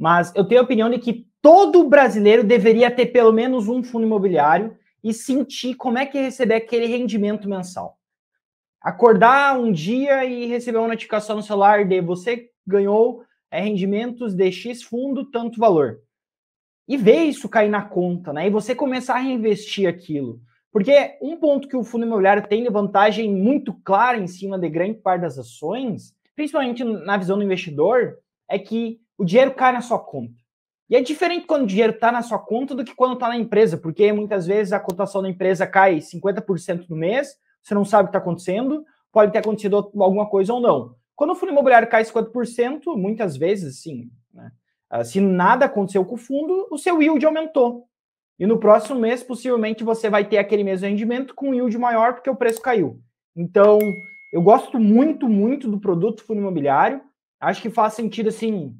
Mas eu tenho a opinião de que todo brasileiro deveria ter pelo menos um fundo imobiliário e sentir como é que é receber aquele rendimento mensal. Acordar um dia e receber uma notificação no celular de você ganhou é, rendimentos de X fundo, tanto valor. E ver isso cair na conta, né? E você começar a reinvestir aquilo. Porque um ponto que o fundo imobiliário tem de vantagem muito clara em cima de grande parte das ações, principalmente na visão do investidor, é que o dinheiro cai na sua conta. E é diferente quando o dinheiro está na sua conta do que quando está na empresa, porque muitas vezes a cotação da empresa cai 50% no mês, você não sabe o que está acontecendo, pode ter acontecido alguma coisa ou não. Quando o fundo imobiliário cai 50%, muitas vezes, sim, né? Ah, se nada aconteceu com o fundo, o seu yield aumentou. E no próximo mês, possivelmente, você vai ter aquele mesmo rendimento com yield maior, porque o preço caiu. Então, eu gosto muito, muito do produto fundo imobiliário. Acho que faz sentido, assim,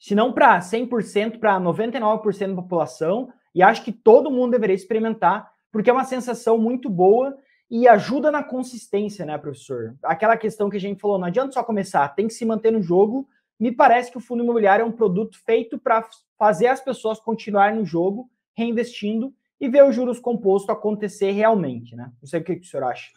se não para 100%, para 99% da população, e acho que todo mundo deveria experimentar, porque é uma sensação muito boa e ajuda na consistência, né, professor? Aquela questão que a gente falou, não adianta só começar, tem que se manter no jogo. Me parece que o fundo imobiliário é um produto feito para fazer as pessoas continuarem no jogo, reinvestindo e ver os juros compostos acontecer realmente, né? Não sei o que, que o senhor acha.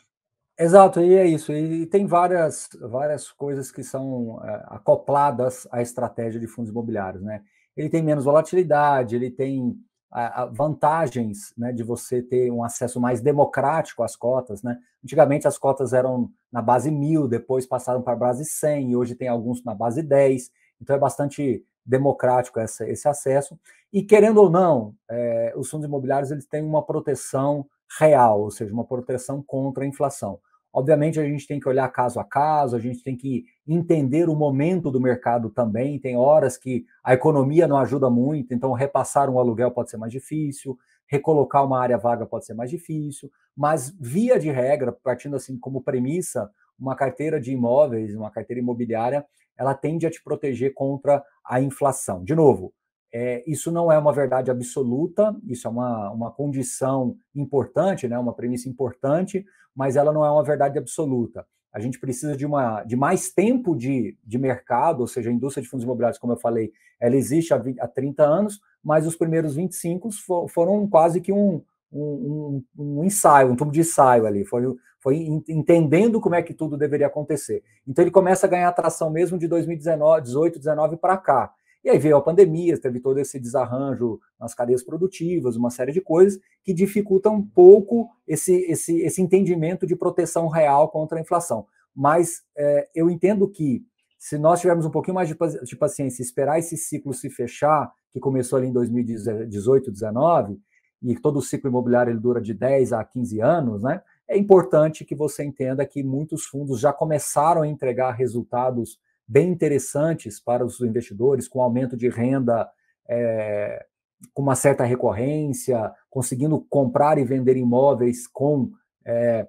Exato, e é isso. E tem várias, várias coisas que são é, acopladas à estratégia de fundos imobiliários. Né? Ele tem menos volatilidade, ele tem a, a vantagens né, de você ter um acesso mais democrático às cotas. Né? Antigamente as cotas eram na base mil, depois passaram para a base 100, e hoje tem alguns na base 10. Então é bastante democrático essa, esse acesso. E querendo ou não, é, os fundos imobiliários eles têm uma proteção real, ou seja, uma proteção contra a inflação. Obviamente, a gente tem que olhar caso a caso, a gente tem que entender o momento do mercado também. Tem horas que a economia não ajuda muito, então repassar um aluguel pode ser mais difícil, recolocar uma área vaga pode ser mais difícil, mas via de regra, partindo assim como premissa, uma carteira de imóveis, uma carteira imobiliária, ela tende a te proteger contra a inflação. De novo, é, isso não é uma verdade absoluta, isso é uma, uma condição importante, né, uma premissa importante, mas ela não é uma verdade absoluta. A gente precisa de, uma, de mais tempo de, de mercado, ou seja, a indústria de fundos imobiliários, como eu falei, ela existe há, 20, há 30 anos, mas os primeiros 25 for, foram quase que um, um, um, um, ensaio, um tubo de ensaio ali, foi, foi entendendo como é que tudo deveria acontecer. Então ele começa a ganhar atração mesmo de 2019, 18, 19 para cá. E aí veio a pandemia, teve todo esse desarranjo nas cadeias produtivas, uma série de coisas que dificultam um pouco esse, esse, esse entendimento de proteção real contra a inflação. Mas é, eu entendo que se nós tivermos um pouquinho mais de, paciência, esperar esse ciclo se fechar, que começou ali em 2018, 2019, e todo o ciclo imobiliário ele dura de 10 a 15 anos, né? É importante que você entenda que muitos fundos já começaram a entregar resultados bem interessantes para os investidores, com aumento de renda é, com uma certa recorrência, conseguindo comprar e vender imóveis com é,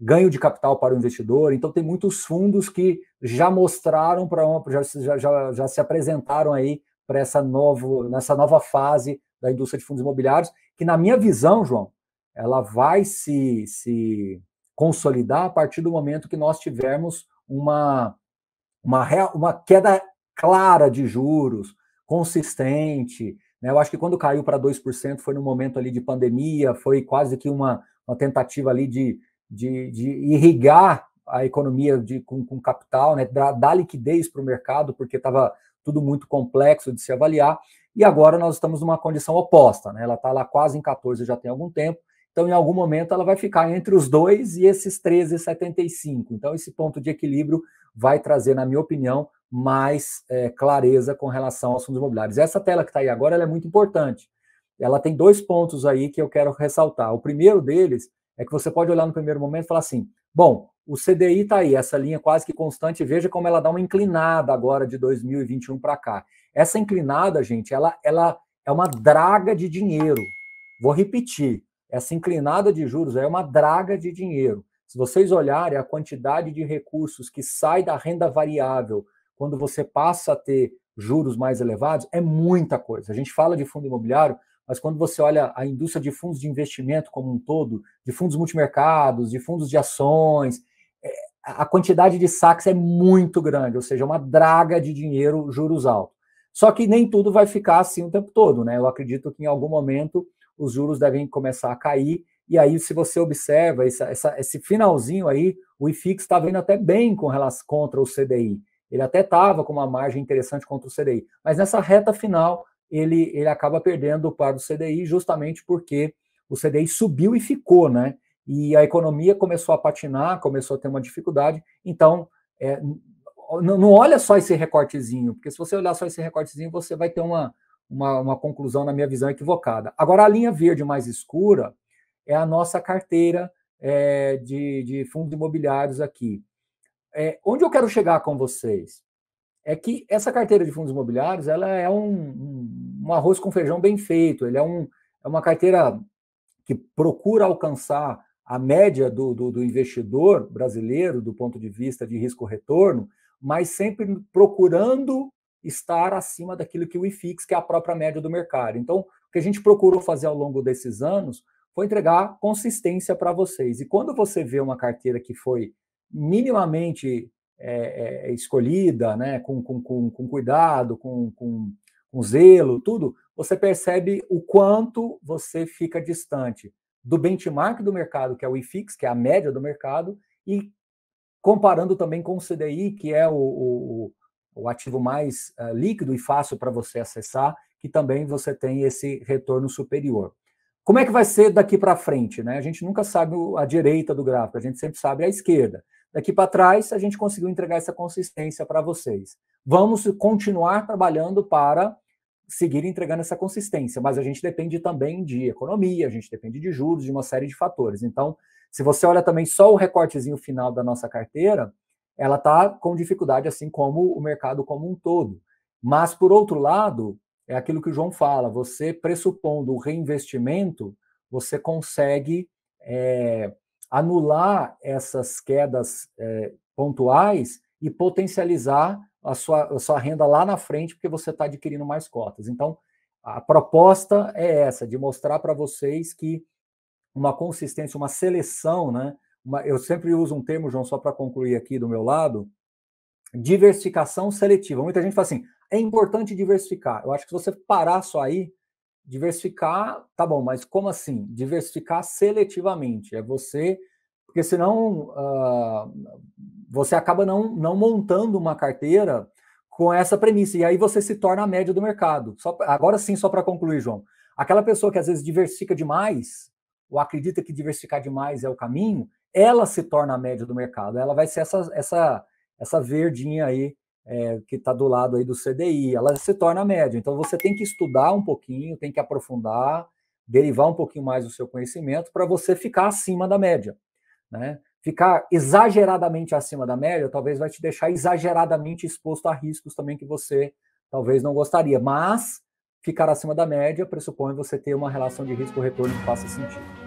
ganho de capital para o investidor. Então, tem muitos fundos que já mostraram para já, já, já se apresentaram aí para essa, novo, nessa nova fase da indústria de fundos imobiliários, que, na minha visão, João, ela vai se, se consolidar a partir do momento que nós tivermos uma uma, uma queda clara de juros, consistente. Né? Eu acho que quando caiu para 2% foi no momento ali de pandemia, foi quase que uma, uma tentativa ali de, de, de irrigar a economia de, com, com capital, né? dar, dar liquidez para o mercado, porque estava tudo muito complexo de se avaliar. E agora nós estamos numa condição oposta, né? ela está lá quase em 14 já tem algum tempo, então em algum momento ela vai ficar entre os dois e esses 13,75. Então esse ponto de equilíbrio vai trazer, na minha opinião, mais é, clareza com relação aos fundos imobiliários. Essa tela que está aí agora é muito importante. Ela tem dois pontos aí que eu quero ressaltar. O primeiro deles é que você pode olhar no primeiro momento e falar assim: bom, o CDI está aí, essa linha quase que constante, veja como ela dá uma inclinada agora de 2021 para cá. Essa inclinada, gente, ela, ela é uma draga de dinheiro. Vou repetir: essa inclinada de juros é uma draga de dinheiro. Se vocês olharem a quantidade de recursos que sai da renda variável quando você passa a ter juros mais elevados, é muita coisa. A gente fala de fundo imobiliário, mas quando você olha a indústria de fundos de investimento como um todo, de fundos multimercados, de fundos de ações, é, a quantidade de saques é muito grande, ou seja, é uma draga de dinheiro juros altos. Só que nem tudo vai ficar assim o tempo todo, né? Eu acredito que em algum momento os juros devem começar a cair e aí, se você observa essa, essa, esse finalzinho aí, o IFIX está vindo até bem com relação contra o CDI. Ele até estava com uma margem interessante contra o CDI. Mas nessa reta final, ele, ele acaba perdendo para o CDI, justamente porque o CDI subiu e ficou, né? E a economia começou a patinar, começou a ter uma dificuldade. Então, é, não, não olha só esse recortezinho, porque se você olhar só esse recortezinho, você vai ter uma, uma, uma conclusão, na minha visão, equivocada. Agora, a linha verde mais escura é a nossa carteira é, de, de, fundos imobiliários aqui. É, onde eu quero chegar com vocês é que essa carteira de fundos imobiliários ela é um, um arroz com feijão bem feito, ele é, um, é uma carteira que procura alcançar a média do, do, do investidor brasileiro do ponto de vista de risco-retorno, mas sempre procurando estar acima daquilo que o IFIX, que é a própria média do mercado. Então, o que a gente procurou fazer ao longo desses anos vou entregar consistência para vocês. E quando você vê uma carteira que foi minimamente é, é, escolhida, né, com, com, com, com cuidado, com, com, com zelo, tudo, você percebe o quanto você fica distante do benchmark do mercado, que é o IFIX, que é a média do mercado, e comparando também com o CDI, que é o, o, o ativo mais uh, líquido e fácil para você acessar, que também você tem esse retorno superior. Como é que vai ser daqui para frente? Né? A gente nunca sabe a direita do gráfico, a gente sempre sabe a esquerda. Daqui para trás, a gente conseguiu entregar essa consistência para vocês. Vamos continuar trabalhando para seguir entregando essa consistência, mas a gente depende também de economia, a gente depende de juros, de uma série de fatores. Então, se você olha também só o recortezinho final da nossa carteira, ela está com dificuldade, assim como o mercado como um todo. Mas, por outro lado, é aquilo que o João fala, você pressupondo o reinvestimento, você consegue é, anular essas quedas é, pontuais e potencializar a sua, a sua renda lá na frente, porque você está adquirindo mais cotas. Então, a proposta é essa, de mostrar para vocês que uma consistência, uma seleção, né? Uma, eu sempre uso um termo, João, só para concluir aqui do meu lado, diversificação seletiva. Muita gente fala assim, é importante diversificar. Eu acho que se você parar só aí, diversificar, tá bom, mas como assim? Diversificar seletivamente. É você, porque senão uh, você acaba não, não montando uma carteira com essa premissa. E aí você se torna a média do mercado. Só, agora sim, só para concluir, João. Aquela pessoa que às vezes diversifica demais, ou acredita que diversificar demais é o caminho, ela se torna a média do mercado. Ela vai ser essa, essa, essa verdinha aí é, que está do lado aí do CDI, ela se torna média. Então você tem que estudar um pouquinho, tem que aprofundar, derivar um pouquinho mais o seu conhecimento para você ficar acima da média. Né? Ficar exageradamente acima da média talvez vai te deixar exageradamente exposto a riscos também que você talvez não gostaria, mas ficar acima da média pressupõe você ter uma relação de risco-retorno que faça sentido.